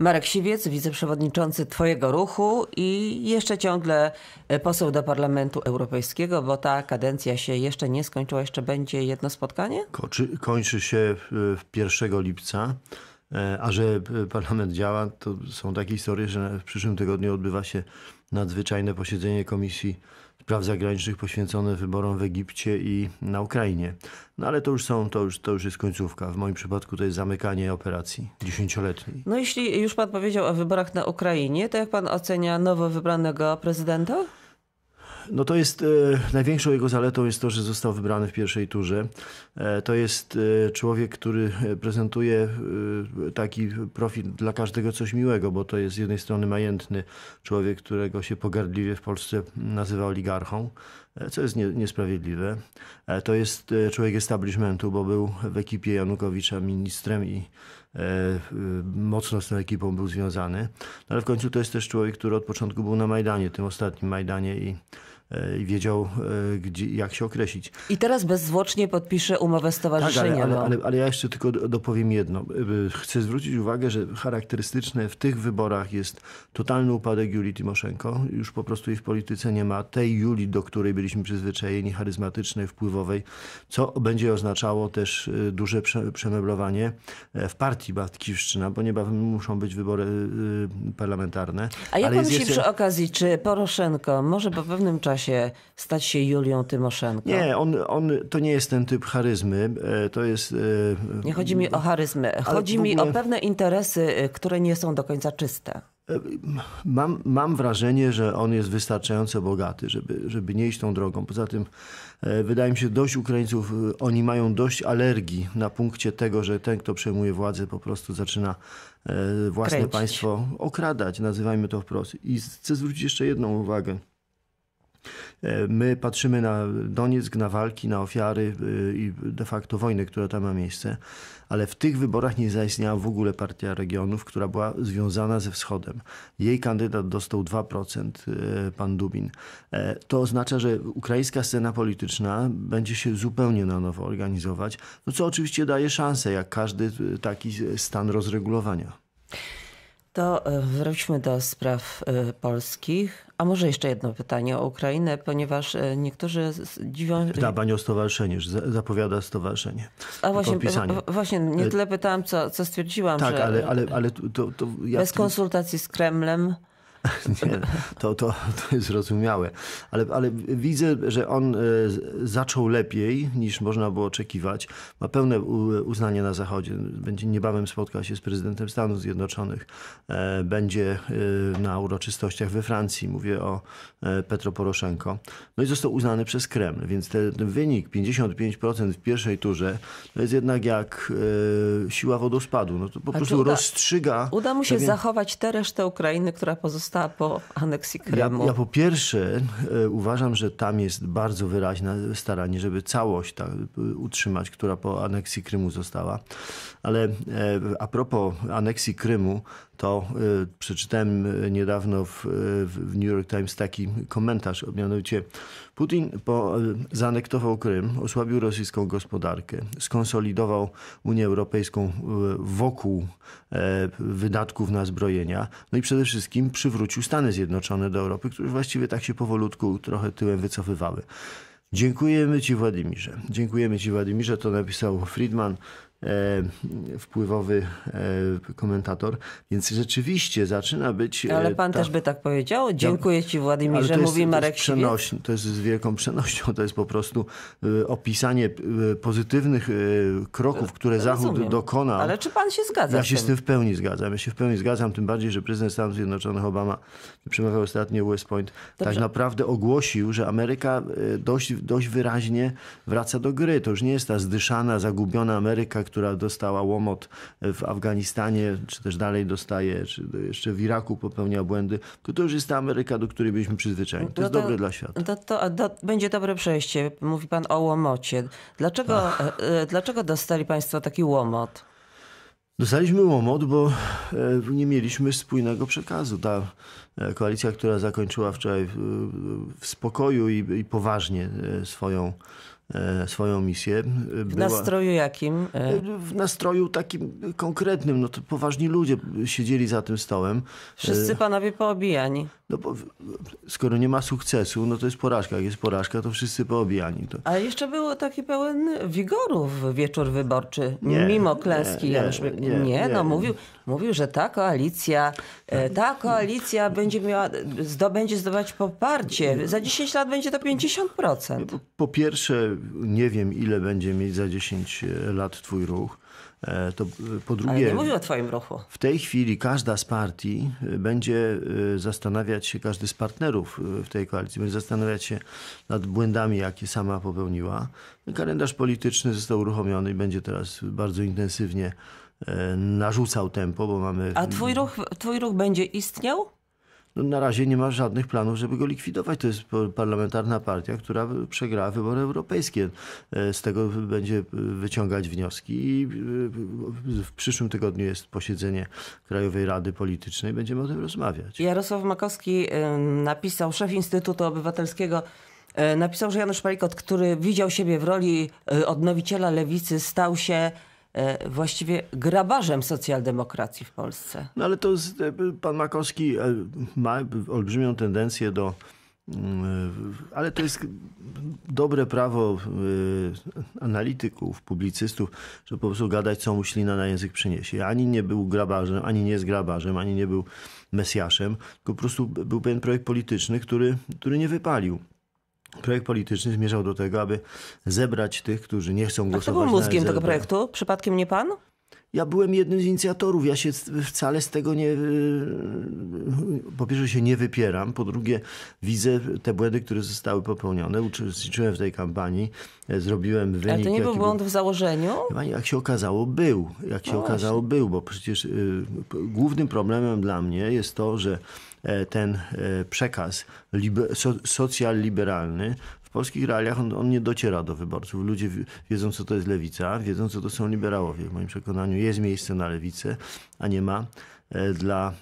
Marek Siwiec, wiceprzewodniczący Twojego ruchu i jeszcze ciągle e, poseł do Parlamentu Europejskiego, bo ta kadencja się jeszcze nie skończyła, jeszcze będzie jedno spotkanie? Kończy, kończy się 1 e, lipca. E, a że parlament działa, to są takie historie, że w przyszłym tygodniu odbywa się nadzwyczajne posiedzenie Komisji spraw zagranicznych poświęcone wyborom w Egipcie i na Ukrainie. No ale to już są, to już, to już jest końcówka. W moim przypadku to jest zamykanie operacji dziesięcioletniej. No jeśli już pan powiedział o wyborach na Ukrainie, to jak pan ocenia nowo wybranego prezydenta? No to jest, e, największą jego zaletą jest to, że został wybrany w pierwszej turze. E, to jest e, człowiek, który prezentuje taki profil dla każdego coś miłego, bo to jest z jednej strony majętny człowiek, którego się pogardliwie w Polsce nazywa oligarchą, co jest nie, niesprawiedliwe. To jest człowiek establishmentu, bo był w ekipie Janukowicza ministrem i mocno z tą ekipą był związany. No ale w końcu to jest też człowiek, który od początku był na Majdanie, tym ostatnim Majdanie i i wiedział, e, gdzie, jak się określić. I teraz bezzwłocznie podpisze umowę stowarzyszeniową. Tak, ale, ale, ale, ale, ja jeszcze tylko dopowiem jedno. E, chcę zwrócić uwagę, że charakterystyczne w tych wyborach jest totalny upadek Julii Tymoszenko. Już po prostu jej w polityce nie ma. Tej Julii, do której byliśmy przyzwyczajeni, charyzmatycznej, wpływowej, co będzie oznaczało też e, duże przemeblowanie w partii Batkiwszczyna, bo niebawem muszą być wybory parlamentarne. A jak pan jeszcze... przy okazji, czy Poroszenko może po pewnym czasie stać się Julią Tymoszenko? Nie, on, on to nie jest ten typ charyzmy. E, to jest. E, nie chodzi mi o charyzmę. Chodzi mi ogóle... o pewne interesy, e, które nie są do końca czyste. Mam, mam wrażenie, że on jest wystarczająco bogaty, żeby, żeby nie iść tą drogą. Poza tym wydaje mi się, dość Ukraińców, oni mają dość alergii na punkcie tego, że ten, kto przejmuje władzę, po prostu zaczyna własne Kręcić. państwo okradać, nazywajmy to wprost. I chcę zwrócić jeszcze jedną uwagę. E, my patrzymy na Donieck, na walki, na ofiary e, i de facto wojnę, która tam ma miejsce, ale w tych wyborach nie zaistniała w ogóle partia regionów, która była związana ze Wschodem. Jej kandydat dostał 2%, e, pan Dubin. To oznacza, że ukraińska scena polityczna będzie się zupełnie na nowo organizować, no co oczywiście daje szansę, jak każdy taki stan rozregulowania. To wróćmy do spraw polskich. A może jeszcze jedno pytanie o Ukrainę, ponieważ e, niektórzy dziwią... Da Pani o stowarzyszenie, że zapowiada stowarzyszenie. A właśnie, właśnie nie e, tyle pytałam, co, co stwierdziłam, tak, że... ale, ale, ale to, to ja... Bez konsultacji z Kremlem... Nie, to, to, to jest zrozumiałe. Ale, ale widzę, że on e, zaczął lepiej niż można było oczekiwać. Ma pełne uznanie na Zachodzie. Będzie niebawem spotkał się z prezydentem Stanów Zjednoczonych. E, będzie e, na uroczystościach we Francji. Mówię o Petro Poroszenko. No i został uznany przez Kreml. Więc ten wynik 55% w pierwszej turze to jest jednak jak siła wodospadu. No to po A prostu uda, rozstrzyga... Uda mu się pewien... zachować tę resztę Ukrainy, która pozostała po aneksji Krymu? Ja, ja po pierwsze e, uważam, że tam jest bardzo wyraźne staranie, żeby całość ta, e, utrzymać, która po aneksji Krymu została. Ale e, a propos aneksji Krymu, to y, przeczytałem y, niedawno y, w, w New York Times taki komentarz, mianowicie Putin po, zaanektował Krym, osłabił rosyjską gospodarkę, skonsolidował Unię Europejską wokół e, wydatków na zbrojenia, no i przede wszystkim przywrócił Stany Zjednoczone do Europy, które właściwie tak się powolutku trochę tyłem wycofywały. Dziękujemy Ci, Władimirze. Dziękujemy Ci, Władimirze. To napisał Friedman. E, wpływowy e, komentator, więc rzeczywiście zaczyna być... E, ale pan ta... też by tak powiedział? Dziękuję ci Władimirze, jest, mówi Marek to jest, to jest z wielką przenośnią, to jest po prostu opisanie pozytywnych kroków, które Rozumiem. Zachód dokonał. Ale czy pan się zgadza? Ja się z tym w pełni zgadzam. Ja się w pełni zgadzam, tym bardziej, że prezydent Stanów Zjednoczonych Obama przemawiał ostatnio West Point, tak Dobrze. tak naprawdę ogłosił, że Ameryka dość, dość wyraźnie wraca do gry. To już nie jest ta zdyszana, zagubiona Ameryka, która dostała łomot w Afganistanie, czy też dalej dostaje, czy jeszcze w Iraku popełnia błędy, to, to już jest ta Ameryka, do której byliśmy przyzwyczajeni. To no jest to, dobre dla świata. To, to, to, będzie dobre przejście. Mówi pan o łomocie. Dlaczego, tak. e, e, dlaczego dostali państwo taki łomot? Dostaliśmy łomot, bo e, nie mieliśmy spójnego przekazu. Ta koalicja, która zakończyła wczoraj w spokoju i, i poważnie swoją E, swoją misję. E, była... W nastroju jakim? E, w nastroju takim konkretnym. No to poważni ludzie siedzieli za tym stołem. Wszyscy panowie poobijani. No bo skoro nie ma sukcesu, no to jest porażka. Jak jest porażka, to wszyscy poobijani. To... a jeszcze było taki pełen wigorów wieczór wyborczy. Nie, mimo klęski nie, Janusz nie, nie, nie, no mówił, mówił, że ta koalicja, ta koalicja będzie miała, zdobędzie zdobywać poparcie. Za 10 lat będzie to 50%. Po, po pierwsze nie wiem ile będzie mieć za 10 e, lat twój ruch, e, to e, po drugie. Ale nie mówię o Twoim ruchu. W tej chwili każda z partii będzie zastanawiać się, każdy z partnerów w tej koalicji będzie zastanawiać się nad błędami, jakie sama popełniła. Kalendarz polityczny został uruchomiony i będzie teraz bardzo intensywnie narzucał tempo, bo mamy. A Twój ruch, twój ruch będzie istniał? no, na razie nie ma żadnych planów, żeby go likwidować. To jest parlamentarna partia, która przegrała wybory europejskie. E, z tego będzie e, wyciągać wnioski i e, w przyszłym tygodniu jest posiedzenie Krajowej Rady Politycznej. Będziemy o tym rozmawiać. Jarosław Makowski napisał, szef Instytutu Obywatelskiego napisał, że Janusz Palikot, który widział siebie w roli odnowiciela lewicy, stał się E, właściwie grabarzem socjaldemokracji w Polsce. No ale to z, e, pan Makowski e, ma olbrzymią tendencję do mm, ale to jest dobre prawo analityków, publicystów, żeby po prostu gadać, co mu ślina na język przyniesie. Ani nie był grabarzem, ani nie jest grabarzem, ani nie był mesjaszem, tylko po prostu był pewien projekt polityczny, który, który nie wypalił projekt polityczny zmierzał do tego, aby zebrać tych, którzy nie chcą A głosować. A kto był mózgiem tego projektu? Przypadkiem nie pan? ja byłem jednym z inicjatorów, ja się wcale z tego nie, y, po pierwsze się nie wypieram, po drugie widzę te błędy, które zostały popełnione, uczestniczyłem w tej kampanii, zrobiłem wynik. Ale to nie był błąd był... w założeniu? Jak się okazało był, jak się no okazało był, bo przecież y, głównym problemem dla mnie jest to, że e, ten e, przekaz socjal-liberalny polskich realiach on, on, nie dociera do wyborców. Ludzie wiedzą, co to jest lewica, wiedzą, co to są liberałowie. W moim przekonaniu jest miejsce na lewicę, a nie ma e, dla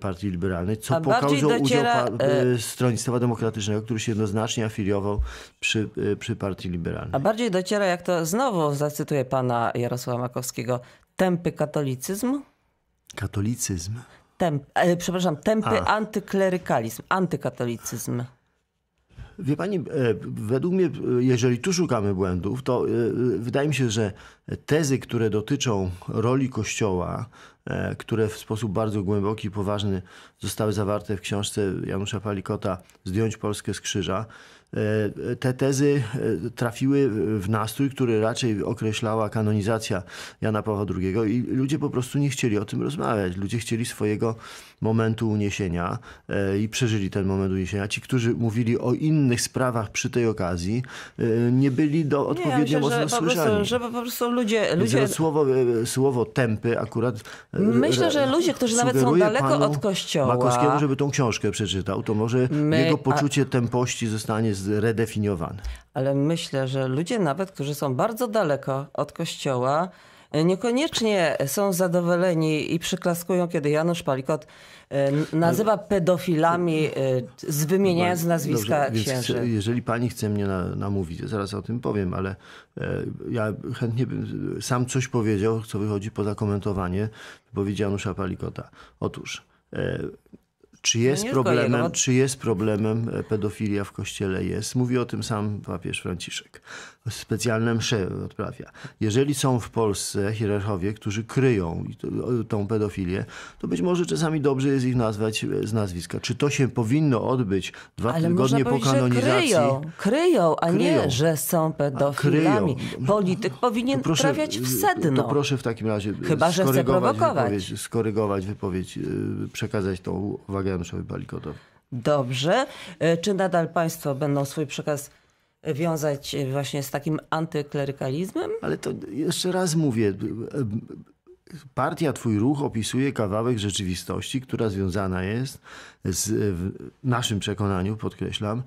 Partii Liberalnej, co A pokazał dociera... udział e, e, Stronnictwa Demokratycznego, który się jednoznacznie afiliował przy, przy Partii Liberalnej. A bardziej dociera, jak to znowu zacytuję pana Jarosława Makowskiego, tępy katolicyzm? Katolicyzm? Temp, e, przepraszam, tępy A. antyklerykalizm, antykatolicyzm. Wie pani, e, według mnie, e, jeżeli tu szukamy błędów, to e, wydaje mi się, że tezy, które dotyczą roli Kościoła, które w sposób bardzo głęboki i poważny zostały zawarte w książce Janusza Palikota Zdjąć Polskę z krzyża, te tezy trafiły w nastrój, który raczej określała kanonizacja Jana Pawła II i ludzie po prostu nie chcieli o tym rozmawiać. Ludzie chcieli swojego momentu uniesienia e, i przeżyli ten moment uniesienia. Ci, którzy mówili o innych sprawach przy tej okazji, e, nie byli do odpowiednio nie, myślę, mocno że słyszani. Prostu, że po prostu ludzie... ludzie... Słowo, e, słowo tępy akurat... Myślę, że ludzie, którzy nawet są daleko od kościoła... Makowskiemu, żeby tą książkę przeczytał, to może My... jego poczucie A... tempości zostanie zredefiniowane. Ale myślę, że ludzie nawet, którzy są bardzo daleko od kościoła, E, niekoniecznie są zadowoleni i przyklaskują, kiedy Janusz Palikot e, nazywa e, pedofilami, z wymieniając nazwiska Dobrze, księży. jeżeli pani chce mnie na, namówić, zaraz o tym powiem, ale ja chętnie bym sam coś powiedział, co wychodzi poza komentowanie wypowiedzi Janusza Palikota. Otóż czy no jest, no problemem, czy jest problemem e, pedofilia w kościele? Jest. Mówi o tym sam papież Franciszek. Specjalne msze odprawia. Jeżeli są w Polsce hierarchowie, którzy kryją tą pedofilię, to być może czasami dobrze jest ich nazwać e, z nazwiska. Czy to się powinno odbyć dwa Ale tygodnie po kanonizacji? Kryją, kryją, a kryją. nie, że są pedofilami. No, no, Polityk powinien proszę, trafiać w e, sedno. To proszę w takim razie Chyba, że chce prowokować. Wypowiedź, skorygować wypowiedź, przekazać tą uwagę Pozdrawiam Szewy Dobrze. E, czy nadal Państwo będą swój przekaz e, wiązać e, właśnie z takim antyklerykalizmem? Ale to jeszcze raz mówię. Partia Twój Ruch opisuje kawałek rzeczywistości, która związana jest z, w naszym przekonaniu, podkreślam,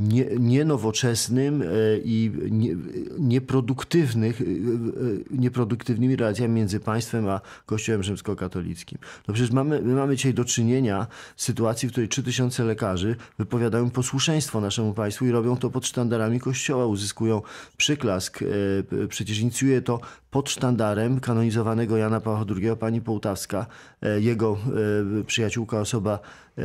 nie, nienowoczesnym e, i nie, nieproduktywnych, e, e, nieproduktywnymi relacjami między państwem a Kościołem rzymskokatolickim. No przecież mamy, my mamy dzisiaj do czynienia z sytuacji, w której 3000 lekarzy wypowiadają posłuszeństwo naszemu państwu i robią to pod sztandarami Kościoła, uzyskują przyklask. Przecież inicjuje to pod sztandarem kanonizowanego Jana Pawła II pani Połtawska, e, jego e, przyjaciółka, osoba e,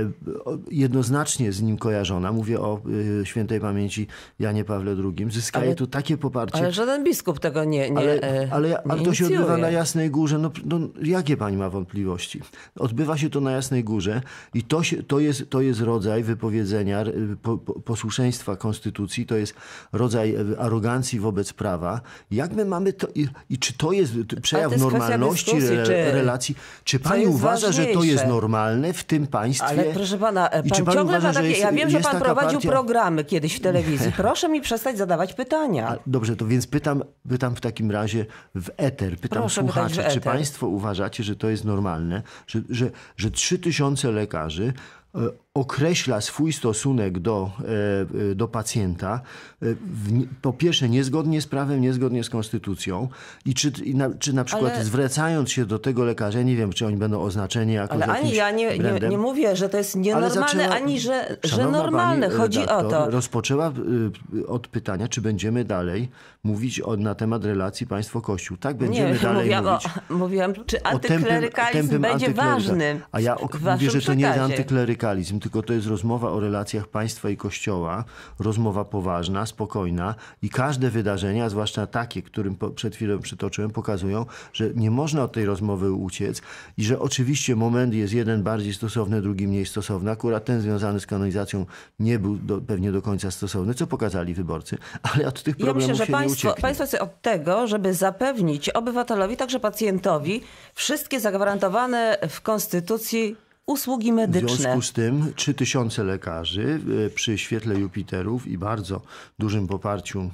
jednoznacznie z nim kojarzona, mówię o świętej pamięci Janie Pawle II, zyskaje ale, tu takie poparcie. Ale żaden biskup tego nie nie Ale, ale, nie to się odbywa na Jasnej Górze. No, no, jakie pani ma wątpliwości? Odbywa się to na Jasnej Górze i to, się, to, jest, to jest rodzaj wypowiedzenia, po, po, posłuszeństwa konstytucji, to jest rodzaj arogancji wobec prawa. Jak my mamy to... I, i czy to jest przejaw to normalności dyskusji, czy, relacji? Czy pani uważa, ważniejsze? że to jest normalne w tym państwie? Ale proszę pana, pan, e, czy pan ciągle uważa, że jest, ja wiem, że pan prowadził partia... programy kiedyś w telewizji. Proszę mi przestać zadawać pytania. A, dobrze, to więc pytam, pytam w takim razie w eter, pytam proszę słuchaczy, czy państwo uważacie, że to jest normalne, że, że, że 3000 lekarzy e, określa swój stosunek do, e, e, do pacjenta, e, w, po pierwsze niezgodnie z prawem, niezgodnie z konstytucją i czy, i na, czy na przykład ale... zwracając się do tego lekarza, nie wiem, czy oni będą oznaczeni jako Ale ani ja nie, nie, nie, mówię, że to jest nienormalne, zaczęła, ani że, że normalne. Pani, Chodzi redaktor, o to. Rozpoczęła od pytania, czy będziemy dalej mówić o, na temat relacji państwo-kościół. Tak, będziemy nie, dalej mówiłam mówić. O, mówiłam, czy antyklerykalizm o będzie ważnym A ja o, mówię, że to nie jest antyklerykalizm, tylko to jest rozmowa o relacjach państwa i kościoła, rozmowa poważna, spokojna i każde wydarzenia, zwłaszcza takie, którym przed chwilą przytoczyłem, pokazują, że nie można od tej rozmowy uciec i że oczywiście moment jest jeden bardziej stosowny, drugi mniej stosowny. Akurat ten związany z kanonizacją nie był do, pewnie do końca stosowny, co pokazali wyborcy, ale od tych problemów ja myślę, że państwo, państwo od tego, żeby zapewnić obywatelowi, także pacjentowi wszystkie zagwarantowane w Konstytucji usługi medyczne. W związku z tym 3000 lekarzy e, przy świetle Jupiterów i bardzo dużym poparciu e,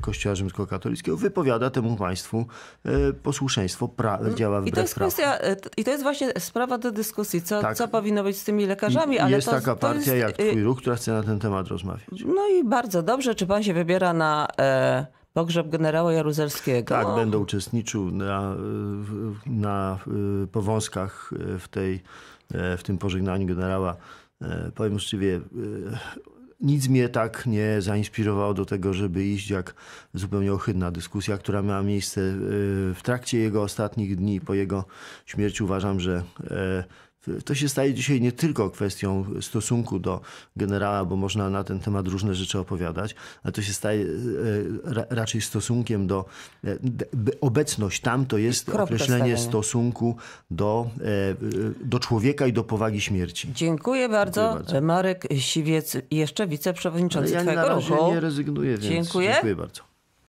Kościoła Rzymskokatolickiego wypowiada temu państwu e, posłuszeństwo, pra, mm, działa wbrew I to jest kwestia, I to jest właśnie sprawa do dyskusji, co, tak. co powinno być z tymi lekarzami. Ale jest to, taka partia to jest... jak Twój Ruch, która chce na ten temat rozmawiać. No i bardzo dobrze, czy pan się wybiera na... E pogrzeb generała Jaruzelskiego. Tak, będę uczestniczył na, na powązkach w tej E, w tym pożegnaniu generała. E, powiem uczciwie, e, nic mnie tak nie zainspirowało do tego, żeby iść jak zupełnie ohydna dyskusja, która miała miejsce w trakcie jego ostatnich dni po jego śmierci. Uważam, że to się staje dzisiaj nie tylko kwestią stosunku do generała, bo można na ten temat różne rzeczy opowiadać, ale to się staje e, raczej stosunkiem do. E, obecność tam to jest określenie stosunku do, e, do człowieka i do powagi śmierci. Dziękuję bardzo. Dziękuję bardzo. Marek Siwiec, jeszcze wiceprzewodniczący ale ja Twojego na razie nie rezygnuję, więc dziękuję, dziękuję bardzo.